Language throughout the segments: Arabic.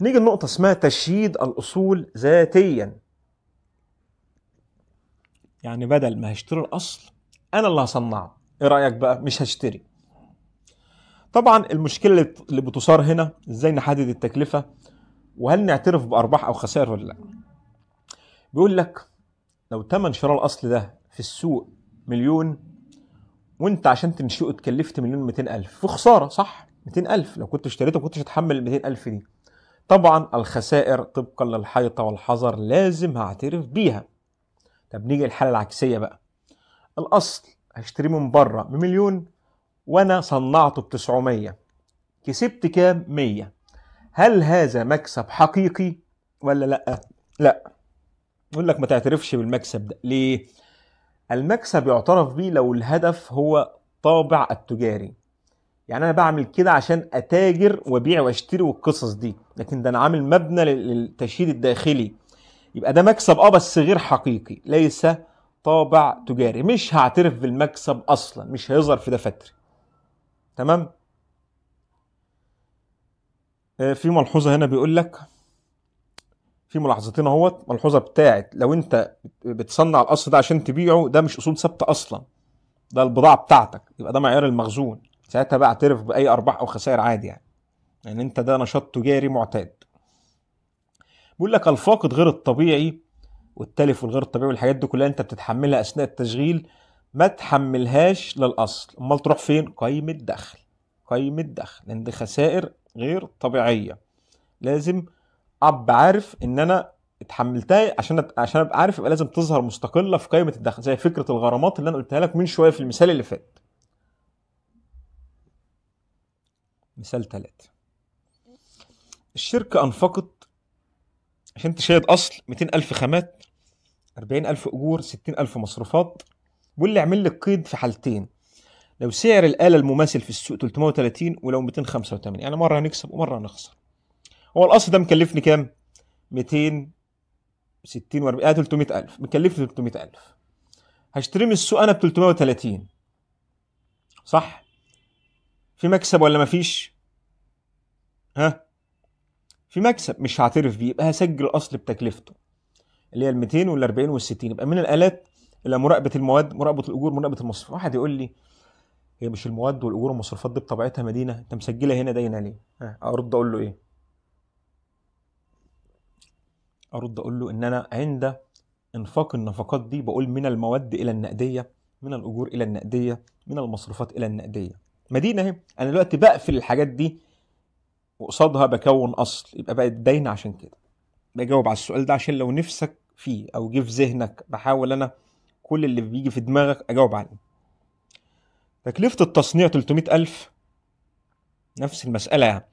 نيجي لنقطة اسمها تشييد الأصول ذاتيا يعني بدل ما هشتري الأصل أنا اللي هصنعه إيه رأيك بقى مش هشتري طبعا المشكلة اللي بتصار هنا إزاي نحدد التكلفة وهل نعترف بأرباح أو خسائر ولا لأ بيقول لك لو تمن شراء الأصل ده في السوق مليون وانت عشان تنشئه اتكلفت مليون 200 ألف في خسارة صح ميتين ألف لو كنت اشتريته كنتش هتحمل الميتين ألف دي طبعا الخسائر طبقا للحيطة والحذر لازم هعترف بيها طب نيجي الحالة العكسية بقى الأصل هشتريه من بره بمليون وأنا صنعته ب 900 كسبت كام 100 هل هذا مكسب حقيقي ولا لأ لأ يقول لك ما تعترفش بالمكسب ده ليه المكسب يعترف بيه لو الهدف هو طابع التجاري يعني انا بعمل كده عشان اتاجر وابيع واشتري والقصص دي لكن ده انا عامل مبنى للتشييد الداخلي يبقى ده مكسب اه بس غير حقيقي ليس طابع تجاري مش هعترف بالمكسب اصلا مش هيظهر في دفاتري تمام آه، في ملحوظه هنا بيقول لك في ملاحظتين اهوت ملحوظه بتاعت لو انت بتصنع القص ده عشان تبيعه ده مش اصول ثابته اصلا ده البضاعه بتاعتك يبقى ده معيار المخزون ساعتها بقى اعترف باي ارباح او خسائر عادي يعني لان يعني انت ده نشاط تجاري معتاد بيقول لك الفاقد غير الطبيعي والتلف والغير الطبيعي والحاجات دي كلها انت بتتحملها اثناء التشغيل ما تحملهاش للاصل امال تروح فين قيمه دخل قيمه دخل لان دي خسائر غير طبيعيه لازم اب عارف ان انا اتحملتها عشان عشان ابقى عارف يبقى لازم تظهر مستقله في قائمه الدخل زي فكره الغرامات اللي انا قلتها لك من شويه في المثال اللي فات مثال ثلاثة الشركة أنفقت عشان تشيد أصل 200 ألف خامات 40 ألف أجور 60 ألف مصروفات واللي عمل لك قيد في حالتين لو سعر الآلة المماثل في السوق 330 ولو 285 يعني مرة هنكسب ومرة هنخسر هو الأصل ده مكلفني كام؟ 260 و40 آه 300000 مكلفني 300000 هشتري من السوق أنا ب 330 صح؟ في مكسب ولا مفيش ها في مكسب مش هعترف بيه يبقى هسجل اصل بتكلفته اللي هي ال 200 وال 40 وال 60 يبقى من الالات الى مراقبه المواد مراقبه الاجور مراقبه المصروفات واحد يقول لي هي مش المواد والاجور والمصروفات دي بطبيعتها مدينه انت مسجلها هنا داينه ليه ها ارد اقول له ايه ارد اقول له ان انا عند انفاق النفقات دي بقول من المواد الى النقديه من الاجور الى النقديه من المصروفات الى النقديه مدينه اهي انا دلوقتي بقفل الحاجات دي وقصادها بكون اصل يبقى بقت داينه عشان كده بجاوب على السؤال ده عشان لو نفسك فيه او جه في ذهنك بحاول انا كل اللي بيجي في دماغك اجاوب عليه تكلفه التصنيع 300000 نفس المساله يعني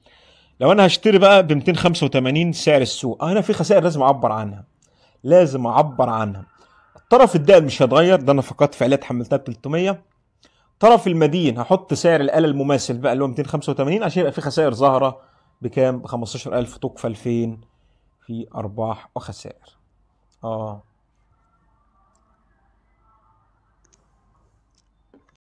لو انا هشتري بقى ب 285 سعر السوق هنا في خسائر لازم اعبر عنها لازم اعبر عنها الطرف الدائم مش هيتغير ده انا فقدت فعليات حملتها ب 300 طرف المدين هحط سعر الاله المماثل بقى اللي هو 285 عشان يبقى في خسائر ظاهره بكام ب 15000 تكفل فين في ارباح وخسائر اه